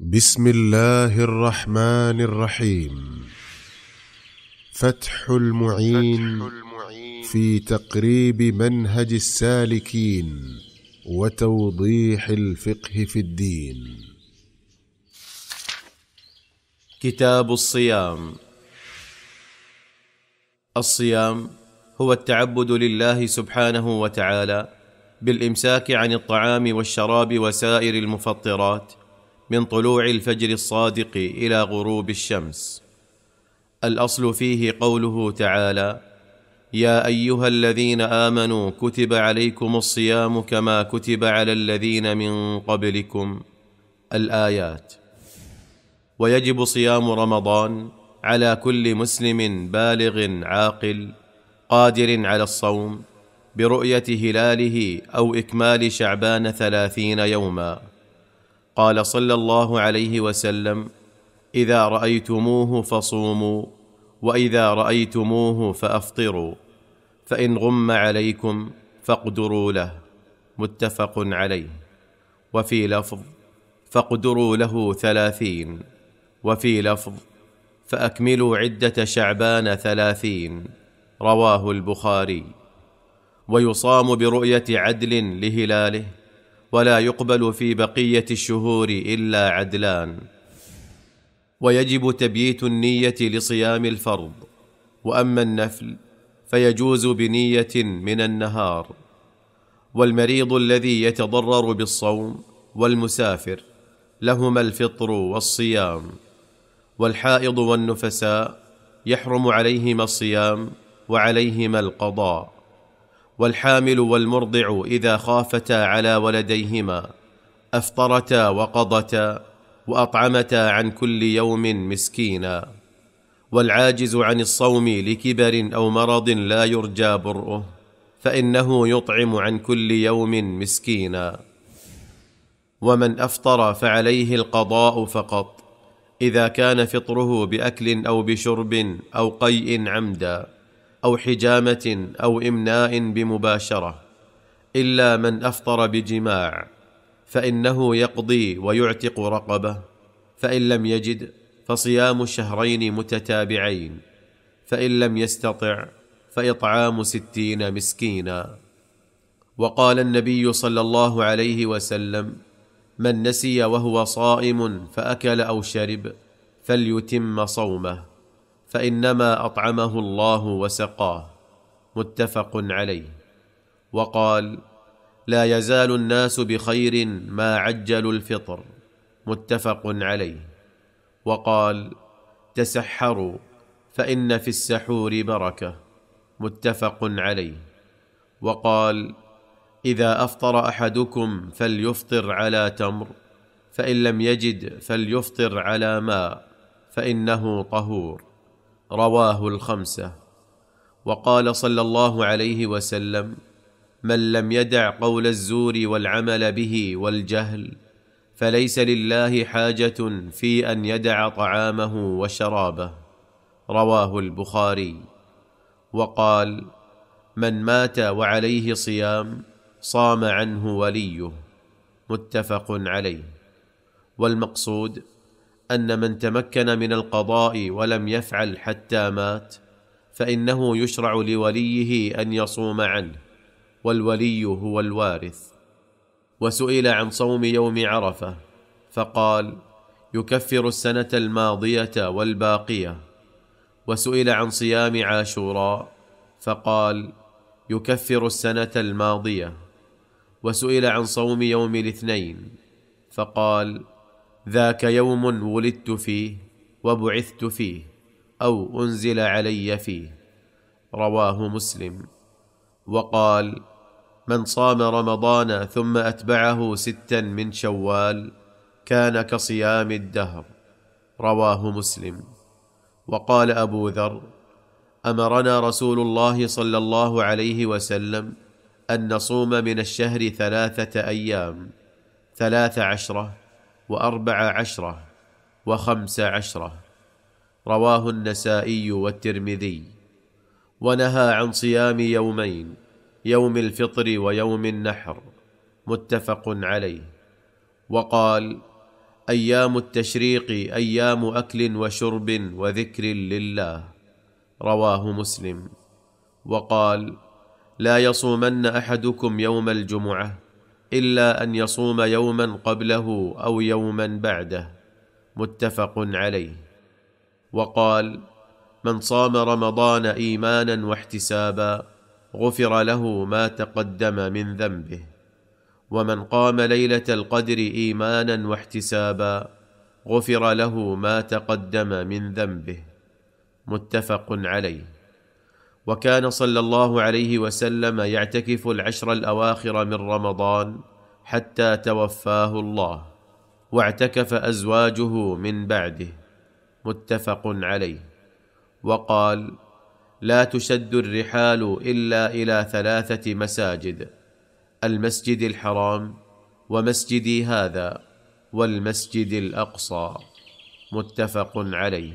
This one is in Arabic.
بسم الله الرحمن الرحيم فتح المعين, في تقريب منهج السالكين وتوضيح الفقه في الدين كتاب الصيام الصيام هو التعبد لله سبحانه وتعالى بالامساك عن الطعام والشراب وسائر المفطرات من طلوع الفجر الصادق الى غروب الشمس الاصل فيه قوله تعالى يا ايها الذين امنوا كتب عليكم الصيام كما كتب على الذين من قبلكم الايات ويجب صيام رمضان على كل مسلم بالغ عاقل قادر على الصوم برؤيه هلاله او اكمال شعبان ثلاثين يوما قال صلى الله عليه وسلم اذا رايتموه فصوموا واذا رايتموه فافطروا فان غم عليكم فاقدروا له متفق عليه وفي لفظ فاقدروا له ثلاثين وفي لفظ فاكملوا عده شعبان ثلاثين رواه البخاري ويصام برؤيه عدل لهلاله ولا يقبل في بقيه الشهور الا عدلان ويجب تبييت النيه لصيام الفرض واما النفل فيجوز بنيه من النهار والمريض الذي يتضرر بالصوم والمسافر لهما الفطر والصيام والحائض والنفساء يحرم عليهما الصيام وعليهما القضاء والحامل والمرضع اذا خافتا على ولديهما افطرتا وقضتا واطعمتا عن كل يوم مسكينا والعاجز عن الصوم لكبر او مرض لا يرجى برؤه فانه يطعم عن كل يوم مسكينا ومن افطر فعليه القضاء فقط اذا كان فطره باكل او بشرب او قيء عمدا او حجامه او امناء بمباشره الا من افطر بجماع فانه يقضي ويعتق رقبه فان لم يجد فصيام شهرين متتابعين فان لم يستطع فاطعام ستين مسكينا وقال النبي صلى الله عليه وسلم من نسي وهو صائم فاكل او شرب فليتم صومه فانما اطعمه الله وسقاه متفق عليه وقال لا يزال الناس بخير ما عجلوا الفطر متفق عليه وقال تسحروا فان في السحور بركه متفق عليه وقال اذا افطر احدكم فليفطر على تمر فان لم يجد فليفطر على ماء فانه طهور رواه الخمسه وقال صلى الله عليه وسلم من لم يدع قول الزور والعمل به والجهل فليس لله حاجه في ان يدع طعامه وشرابه رواه البخاري وقال من مات وعليه صيام صام عنه وليه متفق عليه والمقصود ان من تمكن من القضاء ولم يفعل حتى مات فانه يشرع لوليه ان يصوم عنه والولي هو الوارث وسئل عن صوم يوم عرفه فقال يكفر السنه الماضيه والباقيه وسئل عن صيام عاشوراء فقال يكفر السنه الماضيه وسئل عن صوم يوم الاثنين فقال ذاك يوم ولدت فيه وبعثت فيه او انزل علي فيه رواه مسلم وقال من صام رمضان ثم اتبعه ستا من شوال كان كصيام الدهر رواه مسلم وقال ابو ذر امرنا رسول الله صلى الله عليه وسلم ان نصوم من الشهر ثلاثه ايام ثلاث عشره وأربع عشرة وخمس عشرة رواه النسائي والترمذي ونهى عن صيام يومين يوم الفطر ويوم النحر متفق عليه وقال ايام التشريق ايام اكل وشرب وذكر لله رواه مسلم وقال لا يصومن احدكم يوم الجمعه الا ان يصوم يوما قبله او يوما بعده متفق عليه وقال من صام رمضان ايمانا واحتسابا غفر له ما تقدم من ذنبه ومن قام ليله القدر ايمانا واحتسابا غفر له ما تقدم من ذنبه متفق عليه وكان صلى الله عليه وسلم يعتكف العشر الاواخر من رمضان حتى توفاه الله واعتكف ازواجه من بعده متفق عليه وقال لا تشد الرحال الا الى ثلاثه مساجد المسجد الحرام ومسجدي هذا والمسجد الاقصى متفق عليه